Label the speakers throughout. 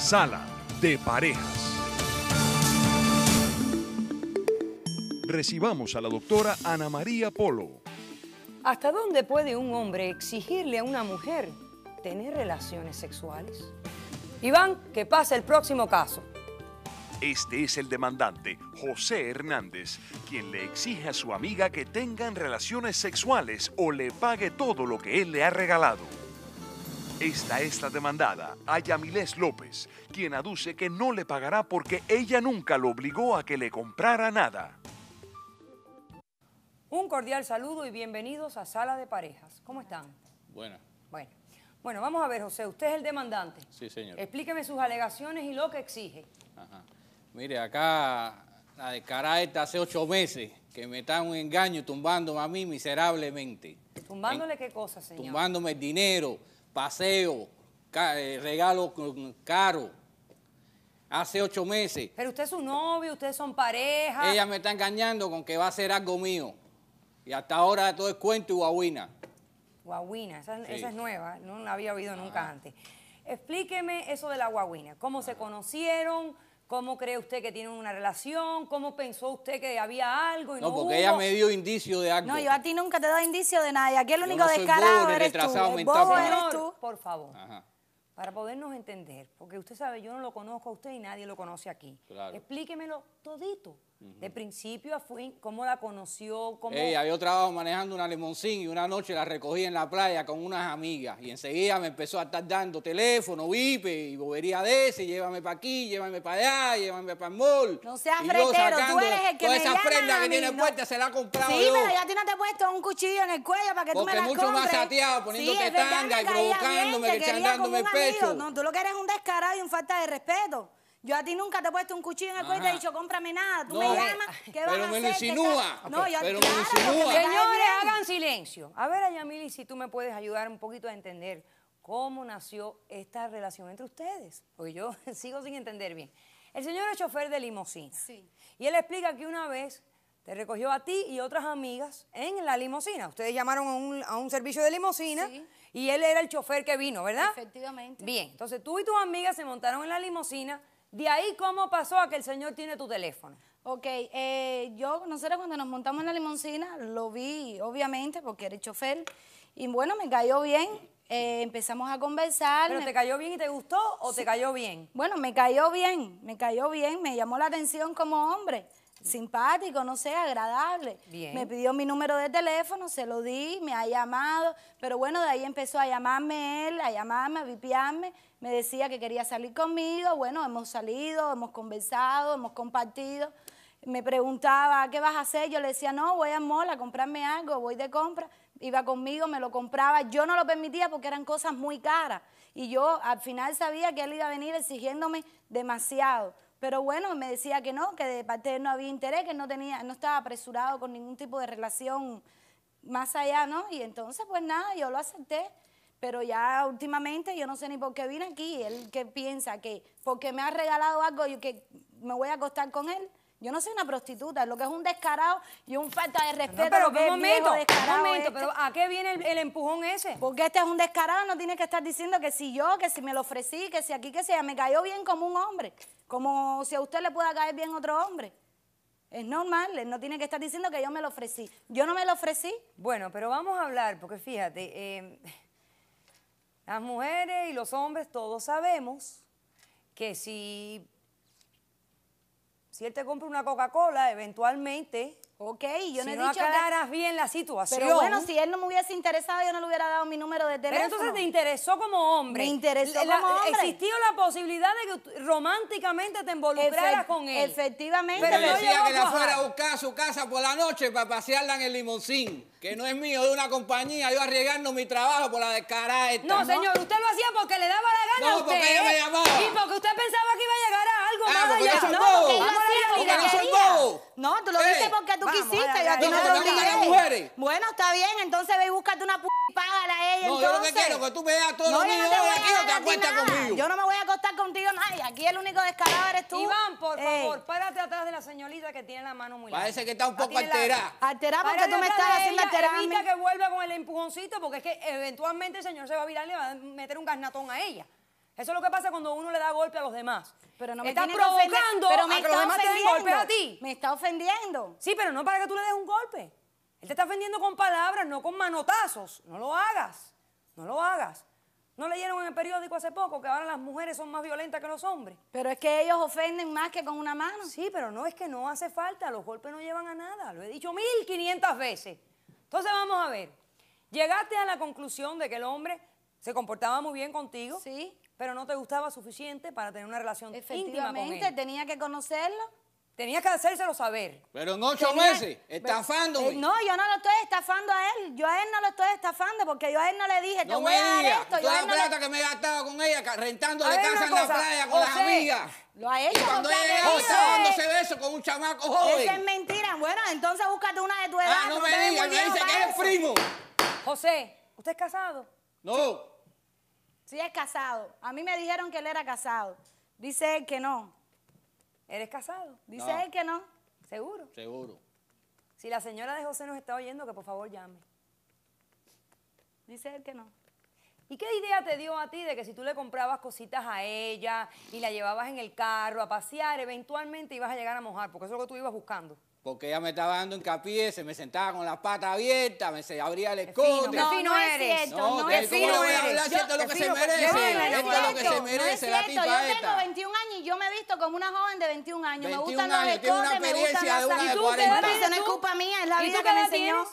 Speaker 1: Sala de Parejas. Recibamos a la doctora Ana María Polo. ¿Hasta dónde puede un hombre exigirle a una mujer tener relaciones sexuales? Iván, que pase el próximo caso. Este es el demandante, José Hernández, quien le exige a su amiga que tengan relaciones sexuales o le pague todo lo que él le ha regalado. Esta es la demandada, Ayamilés López, quien aduce que no le pagará porque ella nunca lo obligó a que le comprara nada. Un cordial saludo y bienvenidos a Sala de Parejas. ¿Cómo están? Buenas. Bueno. bueno, vamos a ver, José, usted es el demandante. Sí, señor. Explíqueme sus alegaciones y lo que exige.
Speaker 2: Mire, acá la de esta hace ocho meses que me está un engaño tumbándome a mí miserablemente.
Speaker 1: ¿Tumbándole qué cosa, señor?
Speaker 2: Tumbándome el dinero, paseo, eh, regalo caro. Hace ocho meses.
Speaker 1: Pero usted es su novio, ustedes son pareja. Ella
Speaker 2: me está engañando con que va a ser algo mío. Y hasta ahora todo es cuento y guaguina.
Speaker 1: Guaguina, esa, es nueva, no la había oído nunca antes. Explíqueme eso de la guaguina. ¿Cómo se conocieron? ¿Cómo cree usted que tienen una relación? ¿Cómo pensó usted que había algo? Y no, no, porque ella me
Speaker 2: dio indicio de algo. No, yo
Speaker 1: a ti nunca
Speaker 3: te he dado indicio de nada. aquí el único no descarado bobo, eres, tú.
Speaker 1: Por favor, para podernos entender, porque usted sabe, yo no lo conozco a usted y nadie lo conoce aquí. Explíquemelo todito. De principio a cómo la conoció, cómo... Ella,
Speaker 2: yo trabajo manejando una limoncín y una noche la recogí en la playa con unas amigas y enseguida me empezó a estar dando teléfono, vipe y bobería de ese, llévame para aquí, llévame para allá, llévame para el mol. No seas fretero, tú eres el que me esa prenda que tiene no. se la ha comprado Sí, pero ya
Speaker 3: tienes puesto un cuchillo en el cuello para que Porque tú me la mucho más sateado, poniéndote tanga y provocándome, que echándome el pecho. No, tú lo que eres un descarado y un falta de respeto. Yo a ti nunca te he puesto un cuchillo en el cuello y te he dicho,
Speaker 1: cómprame nada. Tú me llamas, eh, ¿qué vas a hacer? Pero me insinúa. No, pero me Señores, hagan silencio. A ver, Ayamili, si tú me puedes ayudar un poquito a entender cómo nació esta relación entre ustedes. Porque yo sigo sin entender bien. El señor es chofer de limosina. Sí. Y él explica que una vez te recogió a ti y otras amigas en la limosina. Ustedes llamaron a un, servicio de limosina y él era el chofer que vino, ¿verdad?
Speaker 3: Efectivamente.
Speaker 1: Bien, entonces tú y tus amigas se montaron en la limosina de ahí, ¿cómo pasó a que el señor tiene tu teléfono?
Speaker 3: Ok, eh, yo, nosotros cuando nos montamos en la limoncina, lo vi, obviamente, porque era el chofer, y bueno, me cayó bien, eh, empezamos a conversar. ¿Pero te cayó
Speaker 1: bien y te gustó o te cayó bien? Bueno,
Speaker 3: me cayó bien, me cayó bien, me llamó la atención como hombre simpático, no sé, agradable. Me pidió mi número de teléfono, se lo di, me ha llamado, pero bueno, de ahí empezó a llamarme él, a llamarme, a vipiarme, me decía que quería salir conmigo, bueno, hemos salido, hemos conversado, hemos compartido. Me preguntaba, ¿qué vas a hacer? Yo le decía, no, voy a Mola a comprarme algo, voy de compra. Iba conmigo, me lo compraba. Yo no lo permitía porque eran cosas muy caras. Y yo al final sabía que él iba a venir exigiéndome demasiado pero bueno, me decía que no, que de parte de él no había interés, que no tenía, no estaba apresurado con ningún tipo de relación más allá, ¿no? Y entonces, pues nada, yo lo acepté. Pero ya últimamente yo no sé ni por qué vine aquí. Él que piensa que porque me ha regalado algo y que me voy a acostar con él. Yo no soy una prostituta, lo que es un descarado y un falta de respeto. pero, ¿qué momento, este. ¿a qué viene el, empujón ese? Porque este es un descarado, no tiene que estar diciendo que si yo, que si me lo ofrecí, que si aquí, que si me cayó bien como un hombre, como si a usted le pueda caer bien otro hombre. Es normal, no tiene que estar diciendo que yo me lo ofrecí. Yo no me lo ofrecí. Bueno,
Speaker 1: pero vamos a hablar, porque fíjate, em, las mujeres y los hombres todos sabemos que si si él te compra una Coca-Cola, eventualmente Ok, yo si no he dicho que bien la situación. Pero bueno, si él no me hubiese
Speaker 3: interesado, yo no le hubiera dado mi número de teléfono. Pero entonces te
Speaker 1: interesó como hombre. Me interesó como hombre. Existió la posibilidad de que románticamente te involucraras con él. Efectivamente. Pero, decía que la fuera a
Speaker 2: buscar a su casa por la noche para pasearla en el limoncín, que no es mío, de una compañía, yo arriesgando mi trabajo por la descarada esta. No, señor,
Speaker 1: usted lo hacía porque le daba la gana no, usted. No, porque yo me ¿eh? llamaba. Y porque usted pensaba que iba a llegar a algo ah, más allá. No, no,
Speaker 3: no, tú lo dices porque tú quisiste. Yo a ti no te obligué. Bueno, está bien, entonces ve y búscate una p y págala a ella. No, yo lo que quiero es que tú me todos todo no, mío no aquí te apuestas conmigo. Yo no me voy a acostar contigo, nadie. Aquí el único descarado eres tú. Iván, por favor, párate atrás
Speaker 1: de la señorita que tiene la mano muy larga. Parece que está un poco alterada. Alterada porque tú me estás haciendo alterada. Evita que vuelva con el empujoncito porque es que eventualmente el señor se va a virar y le va a meter un garnatón a ella. Eso es lo que pasa cuando uno le da golpe a los demás. Pero no me estás provocando pero me a que los demás te golpe a ti. Me está ofendiendo. Sí, pero no para que tú le des un golpe. Él te está ofendiendo con palabras, no con manotazos. No lo hagas. No lo hagas. ¿No leyeron en el periódico hace poco que ahora las mujeres son más violentas que los hombres? Pero es que ellos ofenden más que con una mano. Sí, pero no es que no hace falta, los golpes no llevan a nada, lo he dicho 1500 veces. Entonces vamos a ver, llegaste a la conclusión de que el hombre se comportaba muy bien contigo. Sí pero no te gustaba suficiente para tener una relación íntima con tenía que conocerlo. Tenía que hacérselo saber.
Speaker 2: Pero en ocho meses, estafando. Eh, no,
Speaker 1: yo no lo estoy estafando a
Speaker 3: él. Yo a él no lo estoy estafando porque yo a él no le dije, te No voy a me dar esto. Toda la plata que me he gastado con ella, rentándole A en la playa con las amigas. Lo ha hecho. Y cuando ella José. estaba dándose besos
Speaker 2: con un chamaco Eso es
Speaker 3: mentira. Bueno, entonces búscate una de tu edad. Ah, no me digas, me dice que es primo. José, ¿usted es casado? No, si es casado. A mí me dijeron que él era casado. Dice él que no. ¿Eres casado? Dice él
Speaker 1: que no. ¿Seguro? Seguro. Si la señora de José nos está oyendo, que por favor llame. Dice él que no. ¿Y qué idea te dio a ti de que si tú le comprabas cositas a ella y la llevabas en el carro a pasear, eventualmente ibas a llegar a mojar? Porque eso es lo que tú ibas buscando.
Speaker 2: Porque ella me estaba dando hincapié, se me sentaba con las patas abiertas, me se abría el escote. No, no, no eres. Cierto, no, no es a eres. si esto es lo que se merece. esto es lo que se merece la tipa Yo tengo
Speaker 3: 21 años y yo me he visto como una joven de 21 años. 21 me gustan años, los escotes, me gustan las... Y tú, ¿Y tú, no es culpa mía, es la vida que me enseñó.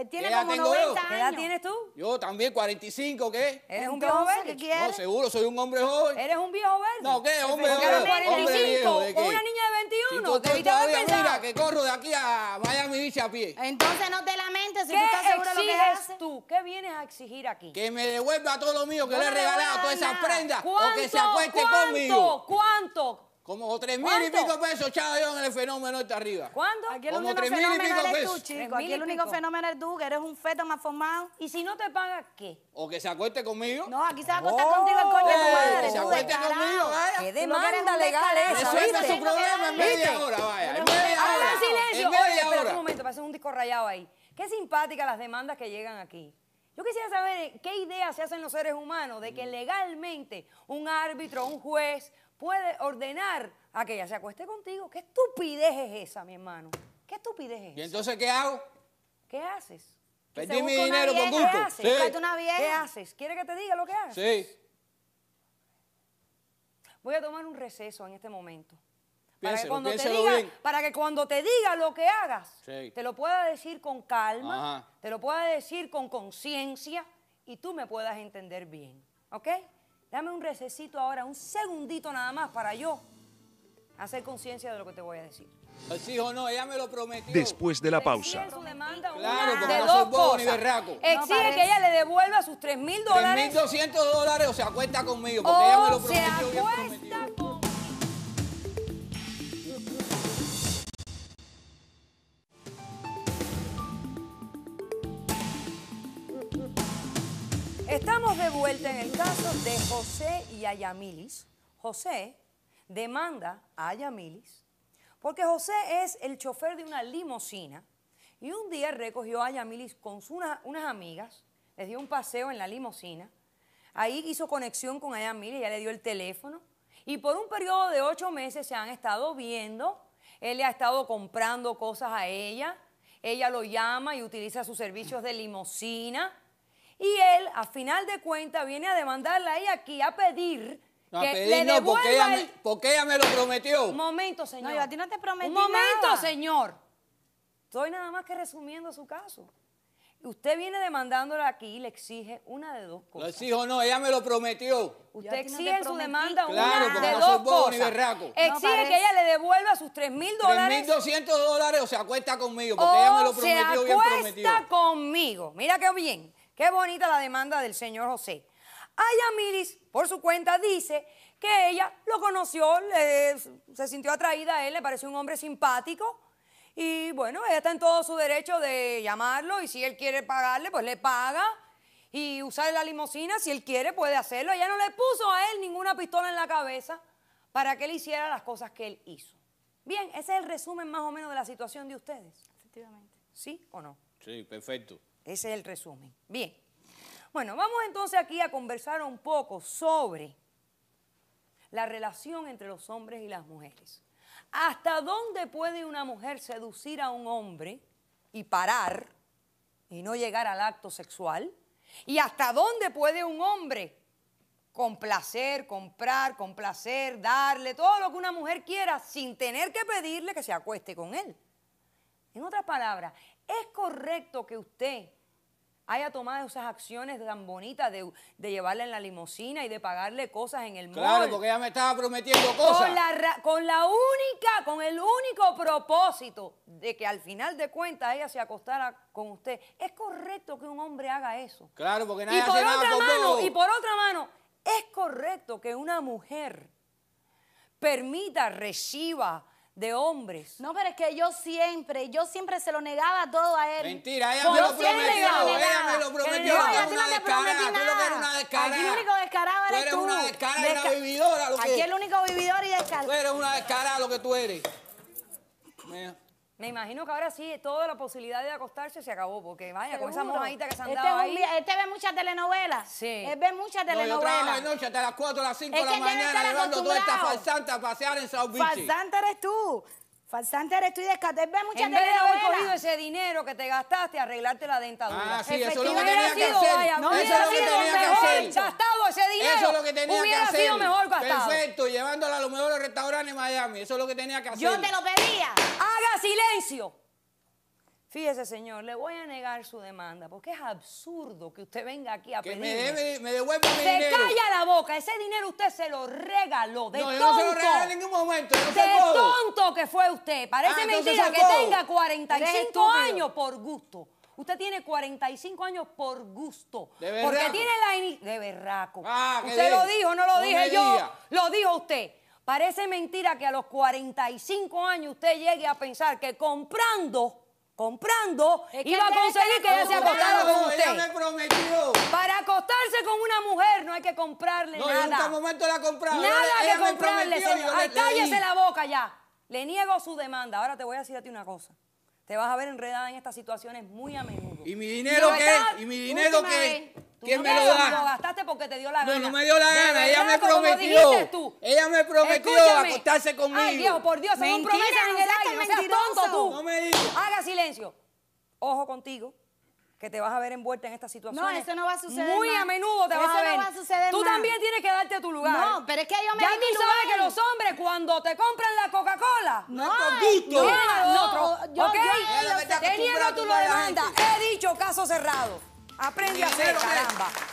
Speaker 3: Él eh, tiene
Speaker 2: como 90 años. ¿Qué edad tienes tú? Yo también, 45, ¿qué? ¿Eres un viejo verde? ¿Qué quieres? No, seguro, soy un hombre joven. ¿Eres un viejo verde? No, ¿qué? Hombre joven. 45, ¿O una
Speaker 1: niña de 21. Si tú,
Speaker 2: todavía, mira, que corro de aquí a Miami Beach a pie. Entonces
Speaker 3: no te lamentes si
Speaker 1: tú estás seguro de lo que haces. tú? ¿Qué vienes a exigir aquí?
Speaker 2: Que me devuelva todo lo mío que le he regalado, todas esas prendas.
Speaker 1: O que se acueste conmigo. ¿Cuánto? ¿Cuánto? Como tres mil y pico pesos, yo
Speaker 2: en el fenómeno está arriba.
Speaker 3: ¿Cuándo? Aquí el Como único tres mil y pico pesos. Tú, chico. Aquí el único fenómeno es tú, que eres un feto mal formado. ¿Y si no te pagas qué?
Speaker 2: O que se acueste conmigo. No,
Speaker 3: aquí se va a acostar oh, contigo el coño de tu madre. Que se acueste conmigo, vaya. Qué demanda legal es esa, Resuelve su problema en media hora,
Speaker 1: vaya. En media hora. Ahora silencio. Oye, espera un momento, parece un disco rayado ahí. Qué simpáticas las demandas que llegan aquí. Yo quisiera saber qué ideas se hacen los seres humanos de que legalmente un árbitro, un juez, puede ordenar a que ella se acueste contigo. ¿Qué estupidez es esa, mi hermano? ¿Qué estupidez es
Speaker 2: esa? ¿Y entonces qué hago? ¿Qué haces? Perdí mi dinero con gusto. ¿Qué haces?
Speaker 1: ¿Quieres ¿Quiere que te diga lo que haces? Sí. Voy a tomar un receso en este momento.
Speaker 2: para, que cuando te diga,
Speaker 1: para que cuando te diga lo que hagas, te lo pueda decir con calma, te lo pueda decir con conciencia y tú me puedas entender bien. ¿Ok? Dame un recesito ahora, un segundito nada más para yo hacer conciencia de lo que te voy a decir. Sí o no, ella me lo prometió. Después de la pausa. claro, porque de no Exige que ella le devuelva sus 3 mil dólares.
Speaker 2: 3.200 dólares o se acuesta conmigo, porque ella me lo prometió. Se
Speaker 1: acuesta conmigo. Estamos de vuelta en el caso de José y Ayamilis. José demanda a Ayamilis porque José es el chofer de una limusina y un día recogió a Ayamilis con unas amigas, les dio un paseo en la limusina, ahí hizo conexión con Ayamilis, ya le dio el teléfono y por un periodo de ocho meses se han estado viendo, él le ha estado comprando cosas a ella, ella lo llama y utiliza sus servicios de limusina y él, a final de cuentas, viene a demandarla ahí aquí a pedir que le devuelva no, porque ella, me,
Speaker 2: porque ella me lo prometió. Un
Speaker 1: momento, señor. No, yo a ti no te prometí Un momento, señor. Estoy nada más que resumiendo su caso. Usted viene demandándola aquí y le exige una de dos
Speaker 2: cosas. Lo exijo no, ella me lo prometió.
Speaker 1: Usted exige en su demanda claro, una de dos cosas. Exige que ella le devuelva sus 3 mil dólares. 3.200 dólares o se acuesta conmigo, porque ella me lo prometió se acuesta conmigo. Mira qué bien. Qué bonita la demanda del señor José. Milis, por su cuenta, dice que ella lo conoció, se sintió atraída a él, le pareció un hombre simpático. Y bueno, ella está en todo su derecho de llamarlo y si él quiere pagarle, pues le paga. Y usar la limosina, si él quiere, puede hacerlo. Ella no le puso a él ninguna pistola en la cabeza para que él hiciera las cosas que él hizo. Bien, ese es el resumen más o menos de la situación de ustedes. Efectivamente. ¿Sí o no?
Speaker 2: Sí, perfecto.
Speaker 1: Ese es el resumen. Bien. Bueno, vamos entonces aquí a conversar un poco sobre la relación entre los hombres y las mujeres. ¿Hasta dónde puede una mujer seducir a un hombre y parar y no llegar al acto sexual? ¿Y hasta dónde puede un hombre complacer, comprar, complacer, darle todo lo que una mujer quiera sin tener que pedirle que se acueste con él? En otras palabras, ¿es correcto que usted haya tomado esas acciones tan bonitas de, de llevarla en la limusina y de pagarle cosas en el mall. Claro, porque ella me estaba prometiendo cosas. Con la, única, con el único propósito de que al final de cuentas ella se acostara con usted. Es correcto que un hombre haga eso. Claro, porque nadie y hace Y por otra mano, es correcto que una mujer permita, reciba, de hombres. No, pero es que yo siempre, yo siempre se lo negaba todo a él. Mentira, ella me lo prometió,
Speaker 2: ella me lo prometió. Yo, ella prometí nada. tú lo que eres una descarada. Aquí el único descarado eres tú. eres una
Speaker 1: descarada y una vividora. Lo que... Aquí el
Speaker 3: único vividor y descarado. Tú eres una descarada lo que tú eres. Mira.
Speaker 1: Me imagino que ahora sí, toda la posibilidad de acostarse se acabó, porque vaya, con esa mojadita que se han este dado ahí. Este ve muchas telenovelas. Sí. Él ve muchas telenovelas. yo de
Speaker 2: noche hasta las 4,
Speaker 3: a las 5 de la mañana, llevando
Speaker 1: todas
Speaker 2: esta falsanta
Speaker 3: a pasear en South
Speaker 1: Beach.
Speaker 2: Falsanta
Speaker 3: eres tú. Falsante eres tú y muchas En de haber cogido
Speaker 1: ese dinero que te gastaste, arreglarte la dentadura. Ah, sí, eso es lo que tenía que hacer. eso es lo que tenía que hacer. gastado ese dinero. Eso es lo que tenía que hacer. sido mejor gastado. Perfecto,
Speaker 2: llevándola a los mejores restaurantes en Miami. Eso es lo que tenía que hacer. Yo te lo
Speaker 1: pedía. Haga silencio. Fíjese, señor, le voy a negar su demanda porque es absurdo que usted venga aquí a que Me, me mi dinero. Se calla la boca. Ese dinero usted se lo regaló. De no, tonto. no se lo regalé en ningún momento. de tonto que fue usted. Parece ah, mentira que tenga 45 años por gusto. Usted tiene 45 años por gusto. De Porque tiene la... De berraco. Ah, usted lo dijo, no lo dije yo. Lo dijo usted. Parece mentira que a los 45 años usted llegue a pensar que comprando comprando, iba a conseguir que ella se acostara con usted. Para acostarse con una mujer no hay que comprarle no, nada. En este momento la compraba. Nada que comprarle, cállese la boca ya. Le niego su demanda. Ahora te voy a decir a ti una cosa. Te vas a ver enredada en estas situaciones muy a menudo.
Speaker 2: ¿Y mi dinero qué? ¿Y mi dinero qué? ¿Quién me lo da? Lo gastaste
Speaker 1: porque te dio la gana. No, no me dio la gana prometió. Tú. Ella me prometió acostarse conmigo. Ay, viejo, por Dios, son promesas en el aire. No seas tonto tú. No me digas. Haga silencio. Ojo contigo que te vas a ver envuelta en esta situación. No, eso no va a suceder. Muy a menudo te vas a ver. va a suceder tú también tienes que darte tu lugar. No, pero es que yo me Ya di tú mi sabes que los hombres cuando te compran la Coca-Cola, no, no, no, no, yo, ¿ok? Yo, tú lo demanda. He dicho caso cerrado. Aprende a hacer, caramba.